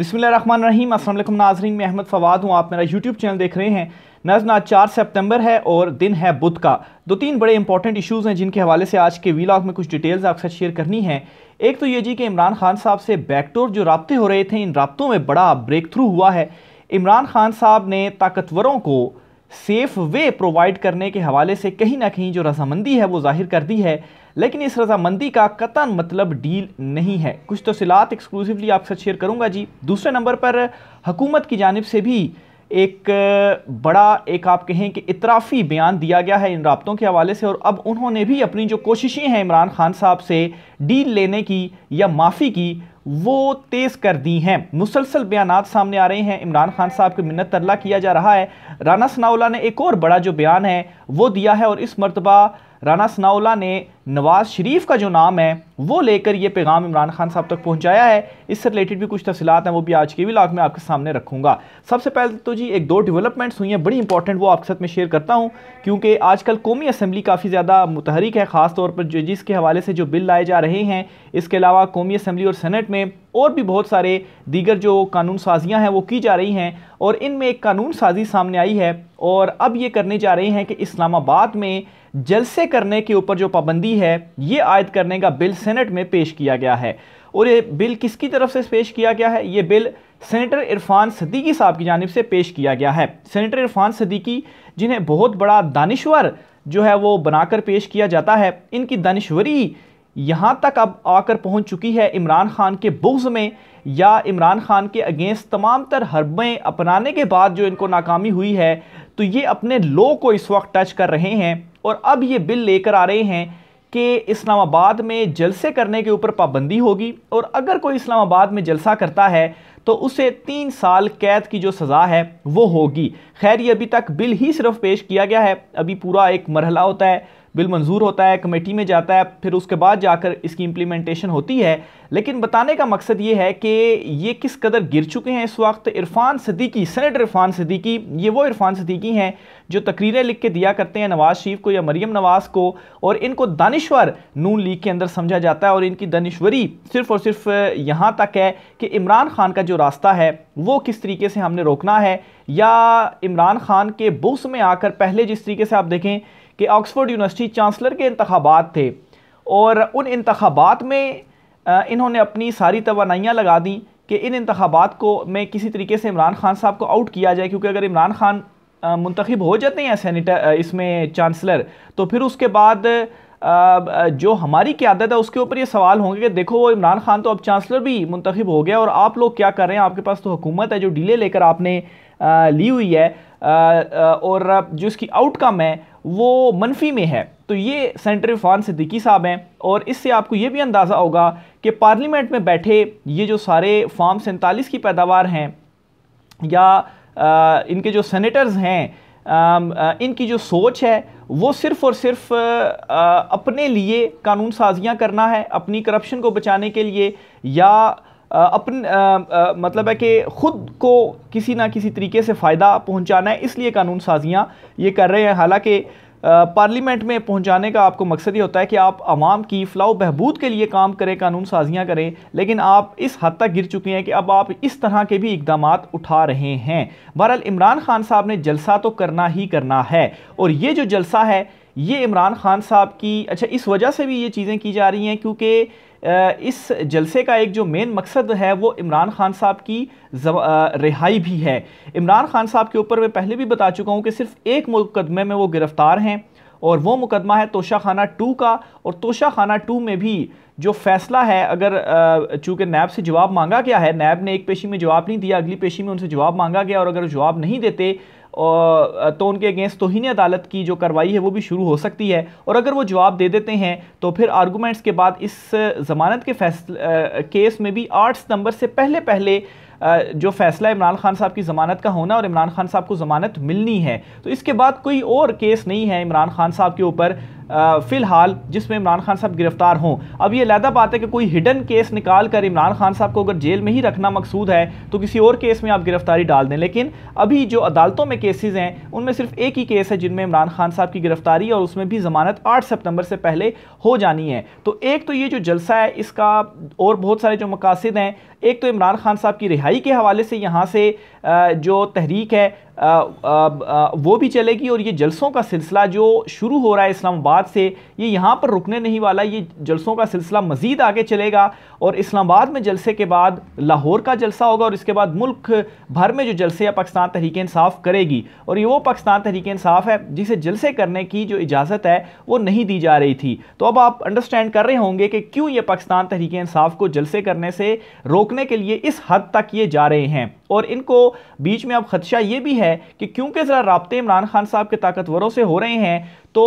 بسم اللہ الرحمن الرحیم السلام علیکم ناظرین میں احمد فواد ہوں آپ میرا یوٹیوب چینل دیکھ رہے ہیں نظرنا چار سپتمبر ہے اور دن ہے بدھ کا دو تین بڑے امپورٹنٹ ایشوز ہیں جن کے حوالے سے آج کے ویلاگ میں کچھ ڈیٹیلز آپ ساتھ شیئر کرنی ہیں ایک تو یہ جی کہ عمران خان صاحب سے بیک ٹور جو رابطے ہو رہے تھے ان رابطوں میں بڑا بریک تھرو ہوا ہے عمران خان صاحب نے طاقتوروں کو سیف وے پرووائڈ کرنے کے حوالے سے کہیں نہ کہیں جو رضامندی ہے وہ ظاہر کر دی ہے لیکن اس رضامندی کا قطع مطلب ڈیل نہیں ہے کچھ تفصیلات ایکسکلوسولی آپ ساتھ شیئر کروں گا جی دوسرے نمبر پر حکومت کی جانب سے بھی ایک بڑا ایک آپ کہیں کہ اطرافی بیان دیا گیا ہے ان رابطوں کے حوالے سے اور اب انہوں نے بھی اپنی جو کوششیں ہیں عمران خان صاحب سے ڈیل لینے کی یا معافی کی وہ تیز کر دی ہیں مسلسل بیانات سامنے آ رہے ہیں عمران خان صاحب کے منت ترلا کیا جا رہا ہے رانا سناولہ نے ایک اور بڑا جو بیان ہے وہ دیا ہے اور اس مرتبہ رانا ثناء نے نواز شریف کا جو نام ہے وہ لے کر یہ پیغام عمران خان صاحب تک پہنچایا ہے اس سے ریلیٹڈ بھی کچھ تفصیلات ہیں وہ بھی آج کے بھی لاکھ میں آپ کے سامنے رکھوں گا سب سے پہلے تو جی ایک دو ڈیولپمنٹس ہوئی ہیں بڑی امپورٹنٹ وہ آپ کے ساتھ میں شیئر کرتا ہوں کیونکہ آج کل قومی اسمبلی کافی زیادہ متحرک ہے خاص طور پر ججز جس کے حوالے سے جو بل لائے جا رہے ہیں اس کے علاوہ قومی اسمبلی اور سینٹ میں اور بھی بہت سارے دیگر جو قانون سازیاں ہیں وہ کی جا رہی ہیں اور ان میں ایک قانون سازی سامنے آئی ہے اور اب یہ کرنے جا رہے ہیں کہ اسلام آباد میں جلسے کرنے کے اوپر جو پابندی کی ہے یہ عائد کرنے کا بل سینٹ میں پیش کیا گیا ہے اور یہ بل کس کی طرف سے پیش کیا گیا ہے یہ بل سینیٹر عرفان صدیقی صاحب کی جانب سے پیش کیا گیا ہے سینیٹر عرفان صدیقی جنہیں بہت بڑا دانشور جو ہے وہ بنا کر پیش کیا جاتا ہے ان کی دانشوری یہاں تک اب آ کر پہنچ چکی ہے عمران خان کے بغض میں یا عمران خان کے اگینسٹ تمام تر حربیں اپنانے کے بعد جو ان کو ناکامی ہوئی ہے تو یہ اپنے لو کو اس وقت ٹچ کر رہے ہیں اور اب یہ بل لے کر آ رہے ہیں کہ اسلام آباد میں جلسے کرنے کے اوپر پابندی ہوگی اور اگر کوئی اسلام آباد میں جلسہ کرتا ہے تو اسے تین سال قید کی جو سزا ہے وہ ہوگی خیر یہ ابھی تک بل ہی صرف پیش کیا گیا ہے ابھی پورا ایک مرحلہ ہوتا ہے بل منظور ہوتا ہے کمیٹی میں جاتا ہے پھر اس کے بعد جا کر اس کی امپلیمنٹیشن ہوتی ہے لیکن بتانے کا مقصد یہ ہے کہ یہ کس قدر گر چکے ہیں اس وقت عرفان صدیقی سینٹ عرفان صدیقی یہ وہ عرفان صدیقی ہیں جو تقریریں لکھ کے دیا کرتے ہیں نواز شریف کو یا مریم نواز کو اور ان کو دانشور نون لیگ کے اندر سمجھا جاتا ہے اور ان کی دانشوری صرف اور صرف یہاں تک ہے کہ عمران خان کا جو راستہ ہے وہ کس طریقے سے ہم نے روکنا ہے یا عمران خان کے بوس میں آ کر پہلے جس طریقے سے آپ دیکھیں کہ آکسفورڈ یونیورسٹی چانسلر کے انتخابات تھے اور ان انتخابات میں انہوں نے اپنی ساری توانائیاں لگا دیں کہ ان انتخابات کو میں کسی طریقے سے عمران خان صاحب کو آؤٹ کیا جائے کیونکہ اگر عمران خان منتخب ہو جاتے ہیں سینیٹر اس میں چانسلر تو پھر اس کے بعد جو ہماری قیادت ہے اس کے اوپر یہ سوال ہوں گے کہ دیکھو وہ عمران خان تو اب چانسلر بھی منتخب ہو گیا اور آپ لوگ کیا کر رہے ہیں آپ کے پاس تو حکومت ہے جو ڈیلے لے کر آپ نے لی ہوئی ہے اور جو اس کی آؤٹ کم ہے وہ منفی میں ہے تو یہ سینٹر عرفان صدیقی صاحب ہیں اور اس سے آپ کو یہ بھی اندازہ ہوگا کہ پارلیمنٹ میں بیٹھے یہ جو سارے فارم سینتالیس کی پیداوار ہیں یا ان کے جو سینیٹرز ہیں ان کی جو سوچ ہے وہ صرف اور صرف اپنے لیے قانون سازیاں کرنا ہے اپنی کرپشن کو بچانے کے لیے یا اپن مطلب ہے کہ خود کو کسی نہ کسی طریقے سے فائدہ پہنچانا ہے اس لیے قانون سازیاں یہ کر رہے ہیں حالانکہ پارلیمنٹ میں پہنچانے کا آپ کو مقصد یہ ہوتا ہے کہ آپ عوام کی فلاح و بہبود کے لیے کام کریں قانون سازیاں کریں لیکن آپ اس حد تک گر چکے ہیں کہ اب آپ اس طرح کے بھی اقدامات اٹھا رہے ہیں بہرحال عمران خان صاحب نے جلسہ تو کرنا ہی کرنا ہے اور یہ جو جلسہ ہے یہ عمران خان صاحب کی اچھا اس وجہ سے بھی یہ چیزیں کی جا رہی ہیں کیونکہ اس جلسے کا ایک جو مین مقصد ہے وہ عمران خان صاحب کی رہائی بھی ہے عمران خان صاحب کے اوپر میں پہلے بھی بتا چکا ہوں کہ صرف ایک مقدمے میں وہ گرفتار ہیں اور وہ مقدمہ ہے توشہ خانہ ٹو کا اور توشہ خانہ ٹو میں بھی جو فیصلہ ہے اگر چونکہ نیب سے جواب مانگا گیا ہے نیب نے ایک پیشی میں جواب نہیں دیا اگلی پیشی میں ان سے جواب مانگا گیا اور اگر جواب نہیں دیتے تو ان کے اگینسٹ توہین عدالت کی جو کروائی ہے وہ بھی شروع ہو سکتی ہے اور اگر وہ جواب دے دیتے ہیں تو پھر آرگومنٹس کے بعد اس ضمانت کے کیس میں بھی آٹھ ستمبر سے پہلے پہلے جو فیصلہ عمران خان صاحب کی ضمانت کا ہونا اور عمران خان صاحب کو ضمانت ملنی ہے تو اس کے بعد کوئی اور کیس نہیں ہے عمران خان صاحب کے اوپر فی الحال جس میں عمران خان صاحب گرفتار ہوں اب یہ علیحدہ بات ہے کہ کوئی ہڈن کیس نکال کر عمران خان صاحب کو اگر جیل میں ہی رکھنا مقصود ہے تو کسی اور کیس میں آپ گرفتاری ڈال دیں لیکن ابھی جو عدالتوں میں کیسز ہیں ان میں صرف ایک ہی کیس ہے جن میں عمران خان صاحب کی گرفتاری اور اس میں بھی ضمانت آٹھ سپتمبر سے پہلے ہو جانی ہے تو ایک تو یہ جو جلسہ ہے اس کا اور بہت سارے جو مقاصد ہیں ایک تو عمران خان صاحب کی رہائی کے حوالے سے یہاں سے جو تحریک ہے وہ بھی چلے گی اور یہ جلسوں کا سلسلہ جو شروع ہو رہا ہے اسلام آباد سے یہ یہاں پر رکنے نہیں والا یہ جلسوں کا سلسلہ مزید آگے چلے گا اور اسلام آباد میں جلسے کے بعد لاہور کا جلسہ ہوگا اور اس کے بعد ملک بھر میں جو جلسے ہے پاکستان تحریک انصاف کرے گی اور یہ وہ پاکستان تحریک انصاف ہے جسے جلسے کرنے کی جو اجازت ہے وہ نہیں دی جا رہی تھی تو اب آپ انڈرسٹینڈ کر رہے ہوں گے کہ کیوں یہ پاکستان تحریک انصاف کو جلسے کرنے سے روکنے کے لیے اس حد تک یہ کیے جا رہے ہیں اور ان کو بیچ میں اب خدشہ یہ بھی ہے کہ کیونکہ ذرا رابطے عمران خان صاحب کے طاقتوروں سے ہو رہے ہیں تو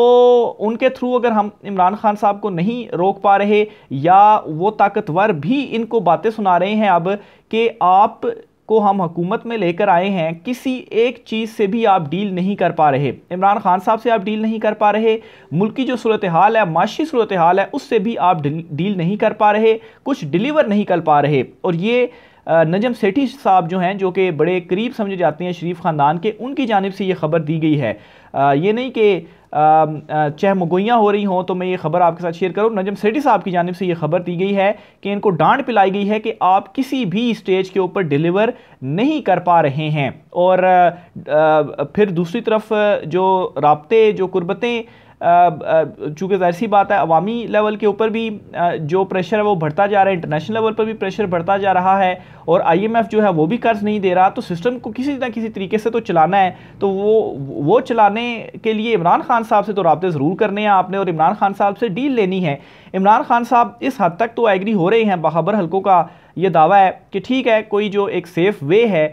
ان کے تھرو اگر ہم عمران خان صاحب کو نہیں روک پا رہے یا وہ طاقتور بھی ان کو باتیں سنا رہے ہیں اب کہ آپ کو ہم حکومت میں لے کر آئے ہیں کسی ایک چیز سے بھی آپ ڈیل نہیں کر پا رہے عمران خان صاحب سے آپ ڈیل نہیں کر پا رہے ملکی جو صورتحال ہے معاشی صورتحال ہے اس سے بھی آپ ڈیل نہیں کر پا رہے کچھ ڈیلیور نہیں کر پا رہے اور یہ نجم سیٹھی صاحب جو ہیں جو کہ بڑے قریب سمجھے جاتے ہیں شریف خاندان کے ان کی جانب سے یہ خبر دی گئی ہے یہ نہیں کہ چہ مگوئیاں ہو رہی ہوں تو میں یہ خبر آپ کے ساتھ شیئر کروں نجم سیٹھی صاحب کی جانب سے یہ خبر دی گئی ہے کہ ان کو ڈانٹ پلائی گئی ہے کہ آپ کسی بھی اسٹیج کے اوپر ڈیلیور نہیں کر پا رہے ہیں اور پھر دوسری طرف جو رابطے جو قربتیں چونکہ ظاہر سی بات ہے عوامی لیول کے اوپر بھی جو پریشر ہے وہ بڑھتا جا رہا ہے انٹرنیشنل لیول پر بھی پریشر بڑھتا جا رہا ہے اور آئی ایم ایف جو ہے وہ بھی قرض نہیں دے رہا تو سسٹم کو کسی نہ کسی طریقے سے تو چلانا ہے تو وہ وہ چلانے کے لیے عمران خان صاحب سے تو رابطے ضرور کرنے ہیں آپ نے اور عمران خان صاحب سے ڈیل لینی ہے عمران خان صاحب اس حد تک تو ایگری ہو رہے ہیں بہابر حلقوں کا یہ دعویٰ ہے کہ ٹھیک ہے کوئی جو ایک سیف وے ہے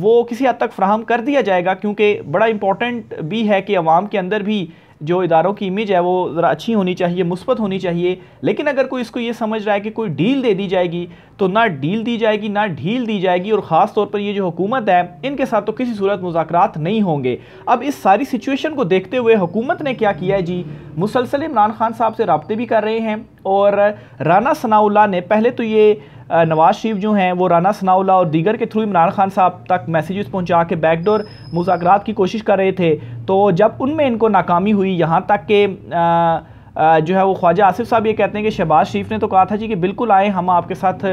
وہ کسی حد تک فراہم کر دیا جائے گا کیونکہ بڑا امپورٹنٹ بھی ہے کہ عوام کے اندر بھی جو اداروں کی امیج ہے وہ ذرا اچھی ہونی چاہیے مثبت ہونی چاہیے لیکن اگر کوئی اس کو یہ سمجھ رہا ہے کہ کوئی ڈیل دے دی جائے گی تو نہ ڈیل دی جائے گی نہ ڈھیل دی جائے گی اور خاص طور پر یہ جو حکومت ہے ان کے ساتھ تو کسی صورت مذاکرات نہیں ہوں گے اب اس ساری سچویشن کو دیکھتے ہوئے حکومت نے کیا کیا ہے جی مسلسل عمران خان صاحب سے رابطے بھی کر رہے ہیں اور رانا ثناء اللہ نے پہلے تو یہ نواز شریف جو ہیں وہ رانا ثناء اللہ اور دیگر کے تھرو عمران خان صاحب تک میسیجز پہنچا کے بیک ڈور مذاکرات کی کوشش کر رہے تھے تو جب ان میں ان کو ناکامی ہوئی یہاں تک کہ جو ہے وہ خواجہ آصف صاحب یہ کہتے ہیں کہ شہباز شریف نے تو کہا تھا جی کہ بالکل آئیں ہم آپ کے ساتھ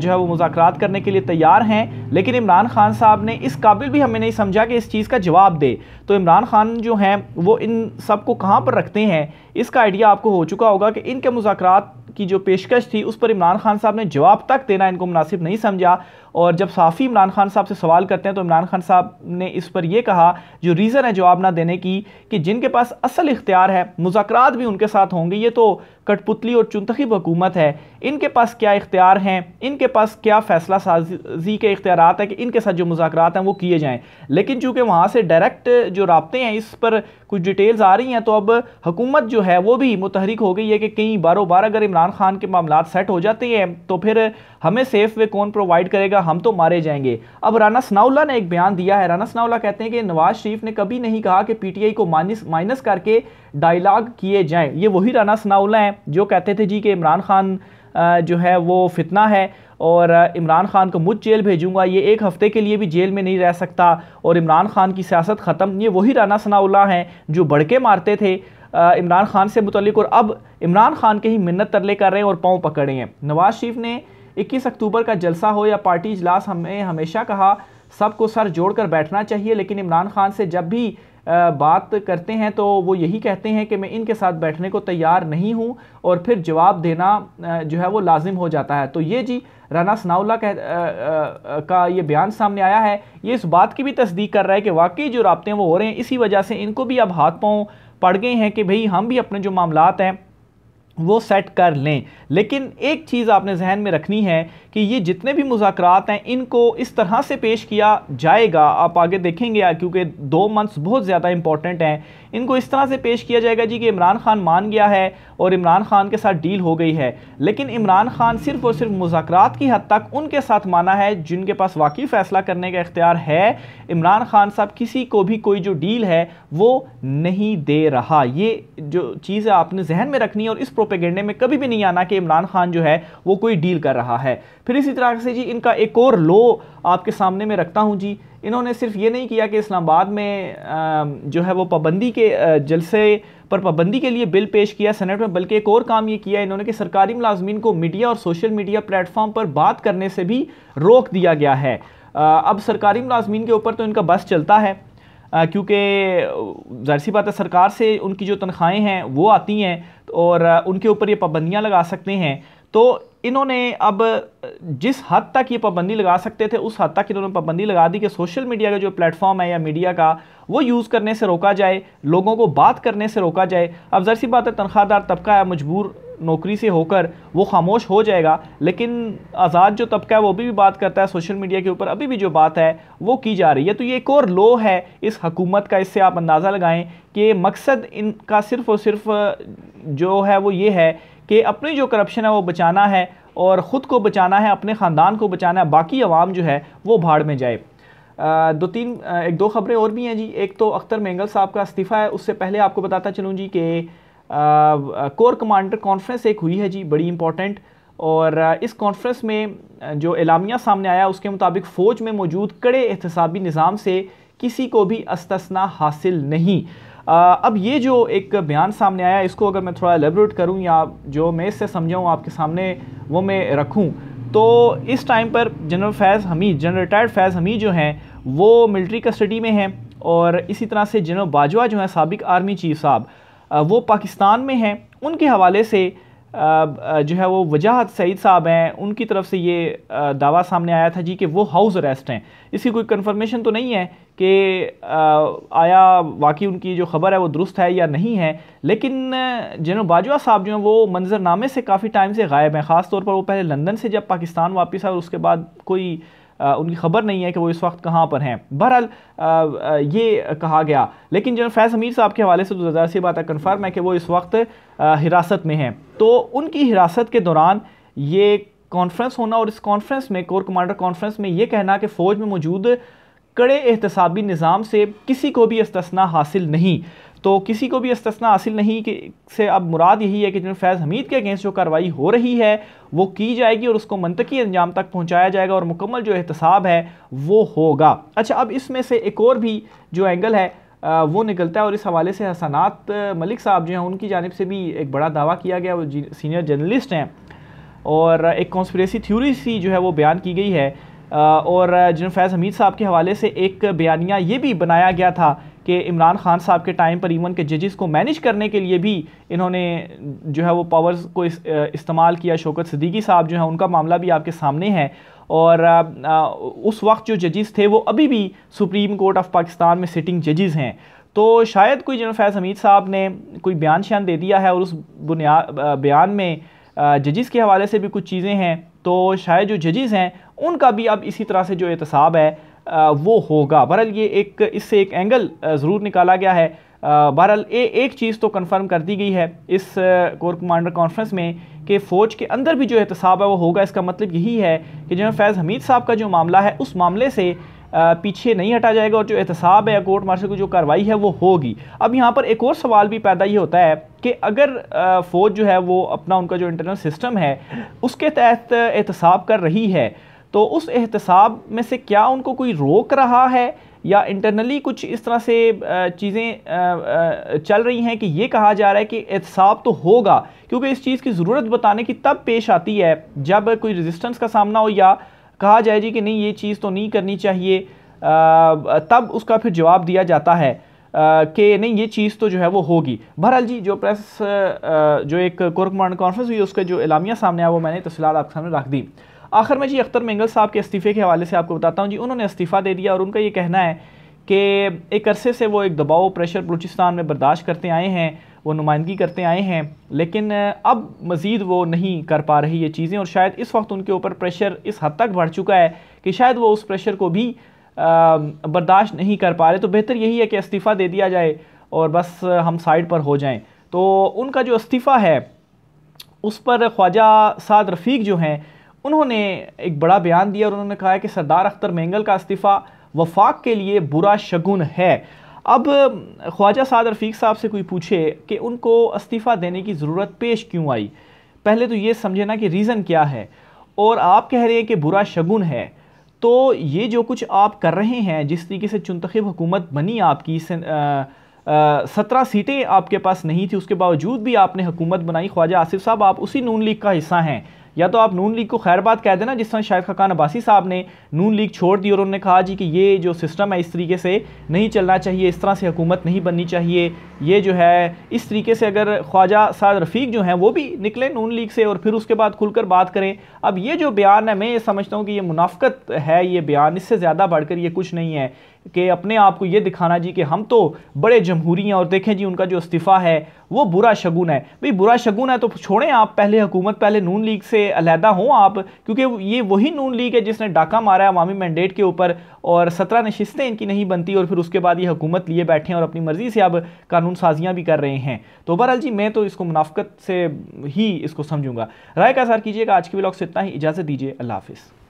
جو ہے وہ مذاکرات کرنے کے لیے تیار ہیں لیکن عمران خان صاحب نے اس قابل بھی ہمیں نہیں سمجھا کہ اس چیز کا جواب دے تو عمران خان جو ہیں وہ ان سب کو کہاں پر رکھتے ہیں اس کا آئیڈیا آپ کو ہو چکا ہوگا کہ ان کے مذاکرات کی جو پیشکش تھی اس پر عمران خان صاحب نے جواب تک دینا ان کو مناسب نہیں سمجھا اور جب صحافی عمران خان صاحب سے سوال کرتے ہیں تو عمران خان صاحب نے اس پر یہ کہا جو ریزن ہے جواب نہ دینے کی کہ جن کے پاس اصل اختیار ہے مذاکرات بھی ان کے ساتھ ہوں گے یہ تو کٹ پتلی اور چنتخب حکومت ہے ان کے پاس کیا اختیار ہیں ان کے پاس کیا فیصلہ سازی کے اختیارات ہیں کہ ان کے ساتھ جو مذاکرات ہیں وہ کیے جائیں لیکن چونکہ وہاں سے ڈائریکٹ جو رابطے ہیں اس پر کچھ ڈیٹیلز آ رہی ہیں تو اب حکومت جو ہے وہ بھی متحرک ہو گئی ہے کہ کئی باروں بار اگر عمران خان کے معاملات سیٹ ہو جاتے ہیں تو پھر ہمیں سیف وے کون پرووائڈ کرے گا ہم تو مارے جائیں گے اب رانا سناؤلہ نے ایک بیان دیا ہے رانا سناؤلہ کہتے ہیں کہ نواز شریف نے کبھی نہیں کہا کہ پی ٹی آئی کو مائنس کر کے ڈائلاغ کیے جائیں یہ وہی رانا سناؤلہ ہیں جو کہتے تھے جی کہ عمران خان جو ہے وہ فتنہ ہے اور عمران خان کو مجھ جیل بھیجوں گا یہ ایک ہفتے کے لیے بھی جیل میں نہیں رہ سکتا اور عمران خان کی سیاست ختم یہ وہی رانا ثناء اللہ ہیں جو بڑھ کے مارتے تھے عمران خان سے متعلق اور اب عمران خان کے ہی منت ترلے کر رہے ہیں اور پاؤں پکڑے ہیں نواز شریف نے اکیس اکتوبر کا جلسہ ہو یا پارٹی اجلاس ہم نے ہمیشہ کہا سب کو سر جوڑ کر بیٹھنا چاہیے لیکن عمران خان سے جب بھی بات کرتے ہیں تو وہ یہی کہتے ہیں کہ میں ان کے ساتھ بیٹھنے کو تیار نہیں ہوں اور پھر جواب دینا جو ہے وہ لازم ہو جاتا ہے تو یہ جی رانا ثناء اللہ کا یہ بیان سامنے آیا ہے یہ اس بات کی بھی تصدیق کر رہا ہے کہ واقعی جو رابطے ہیں وہ ہو رہے ہیں اسی وجہ سے ان کو بھی اب ہاتھ پاؤں پڑ گئے ہیں کہ بھئی ہم بھی اپنے جو معاملات ہیں وہ سیٹ کر لیں لیکن ایک چیز آپ نے ذہن میں رکھنی ہے کہ یہ جتنے بھی مذاکرات ہیں ان کو اس طرح سے پیش کیا جائے گا آپ آگے دیکھیں گے کیونکہ دو منتھس بہت زیادہ امپورٹنٹ ہیں ان کو اس طرح سے پیش کیا جائے گا جی کہ عمران خان مان گیا ہے اور عمران خان کے ساتھ ڈیل ہو گئی ہے لیکن عمران خان صرف اور صرف مذاکرات کی حد تک ان کے ساتھ مانا ہے جن کے پاس واقعی فیصلہ کرنے کا اختیار ہے عمران خان صاحب کسی کو بھی کوئی جو ڈیل ہے وہ نہیں دے رہا یہ جو چیز ہے آپ نے ذہن میں رکھنی ہے اور اس پروپیگنڈے میں کبھی بھی نہیں آنا کہ عمران خان جو ہے وہ کوئی ڈیل کر رہا ہے پھر اسی طرح سے جی ان کا ایک اور لو آپ کے سامنے میں رکھتا ہوں جی انہوں نے صرف یہ نہیں کیا کہ اسلام آباد میں جو ہے وہ پابندی کے جلسے پر پابندی کے لیے بل پیش کیا سینٹ میں بلکہ ایک اور کام یہ کیا انہوں نے کہ سرکاری ملازمین کو میڈیا اور سوشل میڈیا پلیٹ فارم پر بات کرنے سے بھی روک دیا گیا ہے اب سرکاری ملازمین کے اوپر تو ان کا بس چلتا ہے کیونکہ ظاہر سی بات ہے سرکار سے ان کی جو تنخواہیں ہیں وہ آتی ہیں اور ان کے اوپر یہ پابندیاں لگا سکتے ہیں تو انہوں نے اب جس حد تک یہ پابندی لگا سکتے تھے اس حد تک انہوں نے پابندی لگا دی کہ سوشل میڈیا کا جو پلیٹ فارم ہے یا میڈیا کا وہ یوز کرنے سے روکا جائے لوگوں کو بات کرنے سے روکا جائے اب ذرسی سی بات ہے تنخواہ دار طبقہ ہے مجبور نوکری سے ہو کر وہ خاموش ہو جائے گا لیکن آزاد جو طبقہ ہے وہ ابھی بھی بات کرتا ہے سوشل میڈیا کے اوپر ابھی بھی جو بات ہے وہ کی جا رہی ہے تو یہ ایک اور لو ہے اس حکومت کا اس سے آپ اندازہ لگائیں کہ مقصد ان کا صرف اور صرف جو ہے وہ یہ ہے کہ اپنی جو کرپشن ہے وہ بچانا ہے اور خود کو بچانا ہے اپنے خاندان کو بچانا ہے باقی عوام جو ہے وہ بھاڑ میں جائے دو تین ایک دو خبریں اور بھی ہیں جی ایک تو اختر مینگل صاحب کا استعفیٰ ہے اس سے پہلے آپ کو بتاتا چلوں جی کہ کور کمانڈر کانفرنس ایک ہوئی ہے جی بڑی امپورٹنٹ اور اس کانفرنس میں جو اعلامیہ سامنے آیا اس کے مطابق فوج میں موجود کڑے احتسابی نظام سے کسی کو بھی استثنا حاصل نہیں اب یہ جو ایک بیان سامنے آیا اس کو اگر میں تھوڑا لیبریٹ کروں یا جو میں اس سے سمجھاؤں آپ کے سامنے وہ میں رکھوں تو اس ٹائم پر general Faiz Hamid general retired Faiz Hamid جو ہیں وہ ملٹری کسٹڈی میں ہیں اور اسی طرح سے جنرل باجوہ جو ہیں سابق آرمی چیف صاحب وہ پاکستان میں ہیں ان کے حوالے سے جو ہے وہ وجاہت سعید صاحب ہیں ان کی طرف سے یہ دعویٰ سامنے آیا تھا جی کہ وہ ہاؤس اریسٹ ہیں اس کی کوئی کنفرمیشن تو نہیں ہے کہ آیا واقعی ان کی جو خبر ہے وہ درست ہے یا نہیں ہے لیکن جنرل باجوہ صاحب جو ہیں وہ منظر نامے سے کافی ٹائم سے غائب ہیں خاص طور پر وہ پہلے لندن سے جب پاکستان واپس آئے اور اس کے بعد کوئی ان کی خبر نہیں ہے کہ وہ اس وقت کہاں پر ہیں بہرحال یہ کہا گیا لیکن جنرل فیض حمیر صاحب کے حوالے سے تو ہزار سی بات ہے کنفرم ہے کہ وہ اس وقت حراست میں ہیں تو ان کی حراست کے دوران یہ کانفرنس ہونا اور اس کانفرنس میں کور کمانڈر کانفرنس میں یہ کہنا کہ فوج میں موجود کڑے احتسابی نظام سے کسی کو بھی استثنا حاصل نہیں تو کسی کو بھی استثنا حاصل نہیں کہ اب مراد یہی ہے کہ جنرل فیض حمید کے اگینسٹ جو کارروائی ہو رہی ہے وہ کی جائے گی اور اس کو منطقی انجام تک پہنچایا جائے گا اور مکمل جو احتساب ہے وہ ہوگا اچھا اب اس میں سے ایک اور بھی جو اینگل ہے وہ نکلتا ہے اور اس حوالے سے حسنات ملک صاحب جو ہیں ان کی جانب سے بھی ایک بڑا دعویٰ کیا گیا وہ سینئر جرنلسٹ ہیں اور ایک کانسپریسی تھیوری سی جو ہے وہ بیان کی گئی ہے اور جنرل فیض حمید صاحب کے حوالے سے ایک بیانیہ یہ بھی بنایا گیا تھا کہ عمران خان صاحب کے ٹائم پر ایون کے ججز کو مینیج کرنے کے لیے بھی انہوں نے جو ہے وہ پاورز کو استعمال کیا شوکت صدیقی صاحب جو ہیں ان کا معاملہ بھی آپ کے سامنے ہے اور اس وقت جو ججز تھے وہ ابھی بھی سپریم کورٹ آف پاکستان میں سٹنگ ججز ہیں تو شاید کوئی جنرل فیض حمید صاحب نے کوئی بیان شیان دے دیا ہے اور اس بنیاد بیان میں ججز کے حوالے سے بھی کچھ چیزیں ہیں تو شاید جو ججز ہیں ان کا بھی اب اسی طرح سے جو احتساب ہے وہ ہوگا بہرحال یہ ایک اس سے ایک اینگل ضرور نکالا گیا ہے بہرحال ایک چیز تو کنفرم کر دی گئی ہے اس کور کمانڈر کانفرنس میں کہ فوج کے اندر بھی جو احتساب ہے وہ ہوگا اس کا مطلب یہی ہے کہ جنرل فیض حمید صاحب کا جو معاملہ ہے اس معاملے سے پیچھے نہیں ہٹا جائے گا اور جو احتساب ہے کورٹ مارشل کی جو کاروائی ہے وہ ہوگی اب یہاں پر ایک اور سوال بھی پیدا یہ ہوتا ہے کہ اگر فوج جو ہے وہ اپنا ان کا جو انٹرنل سسٹم ہے اس کے تحت احتساب کر رہی ہے تو اس احتساب میں سے کیا ان کو کوئی روک رہا ہے یا انٹرنلی کچھ اس طرح سے چیزیں چل رہی ہیں کہ یہ کہا جا رہا ہے کہ احتساب تو ہوگا کیونکہ اس چیز کی ضرورت بتانے کی تب پیش آتی ہے جب کوئی ریزسٹنس کا سامنا ہو یا کہا جائے جی کہ نہیں یہ چیز تو نہیں کرنی چاہیے تب اس کا پھر جواب دیا جاتا ہے کہ نہیں یہ چیز تو جو ہے وہ ہوگی بہرحال جی جو پریس جو ایک قرکمان کانفرنس ہوئی اس کا جو اعلامیہ سامنے آیا وہ میں نے تفصیلات آپ کے سامنے رکھ دی آخر میں جی اختر منگل صاحب کے استعفے کے حوالے سے آپ کو بتاتا ہوں جی انہوں نے استعفیٰ دے دیا اور ان کا یہ کہنا ہے کہ ایک عرصے سے وہ ایک دباؤ پریشر بلوچستان میں برداشت کرتے آئے ہیں وہ نمائندگی کرتے آئے ہیں لیکن اب مزید وہ نہیں کر پا رہی یہ چیزیں اور شاید اس وقت ان کے اوپر پریشر اس حد تک بڑھ چکا ہے کہ شاید وہ اس پریشر کو بھی برداشت نہیں کر پا رہے تو بہتر یہی ہے کہ استعفیٰ دے دیا جائے اور بس ہم سائڈ پر ہو جائیں تو ان کا جو استیفہ ہے اس پر خواجہ سعد رفیق جو ہیں انہوں نے ایک بڑا بیان دیا اور انہوں نے کہا کہ سردار اختر مینگل کا استعفیٰ وفاق کے لیے برا شگن ہے اب خواجہ سعد رفیق صاحب سے کوئی پوچھے کہ ان کو استعفیٰ دینے کی ضرورت پیش کیوں آئی پہلے تو یہ سمجھے نا کہ ریزن کیا ہے اور آپ کہہ رہے ہیں کہ برا شگن ہے تو یہ جو کچھ آپ کر رہے ہیں جس طریقے سے چنتخب حکومت بنی آپ کی سترہ سیٹیں آپ کے پاس نہیں تھی اس کے باوجود بھی آپ نے حکومت بنائی خواجہ آصف صاحب آپ اسی نون لیگ کا حصہ ہیں یا تو آپ نون لیگ کو خیر بات کہہ دینا جس طرح شاید خاکان عباسی صاحب نے نون لیگ چھوڑ دی اور انہوں نے کہا جی کہ یہ جو سسٹم ہے اس طریقے سے نہیں چلنا چاہیے اس طرح سے حکومت نہیں بننی چاہیے یہ جو ہے اس طریقے سے اگر خواجہ سعد رفیق جو ہیں وہ بھی نکلیں نون لیگ سے اور پھر اس کے بعد کھل کر بات کریں اب یہ جو بیان ہے میں یہ سمجھتا ہوں کہ یہ منافقت ہے یہ بیان اس سے زیادہ بڑھ کر یہ کچھ نہیں ہے کہ اپنے آپ کو یہ دکھانا جی کہ ہم تو بڑے جمہوری ہیں اور دیکھیں جی ان کا جو استفاہ ہے وہ برا شگون ہے بھئی برا شگون ہے تو چھوڑیں آپ پہلے حکومت پہلے نون لیگ سے علیحدہ ہوں آپ کیونکہ یہ وہی نون لیگ ہے جس نے ڈاکہ مارا ہے عوامی مینڈیٹ کے اوپر اور سترہ نشستیں ان کی نہیں بنتی اور پھر اس کے بعد یہ حکومت لیے بیٹھے ہیں اور اپنی مرضی سے اب قانون سازیاں بھی کر رہے ہیں تو بہرحال جی میں تو اس کو منافقت سے ہی اس کو سمجھوں گا رائے کا اظہار کیجیے گا آج کے بلاگ سے اتنا ہی اجازت دیجیے اللہ حافظ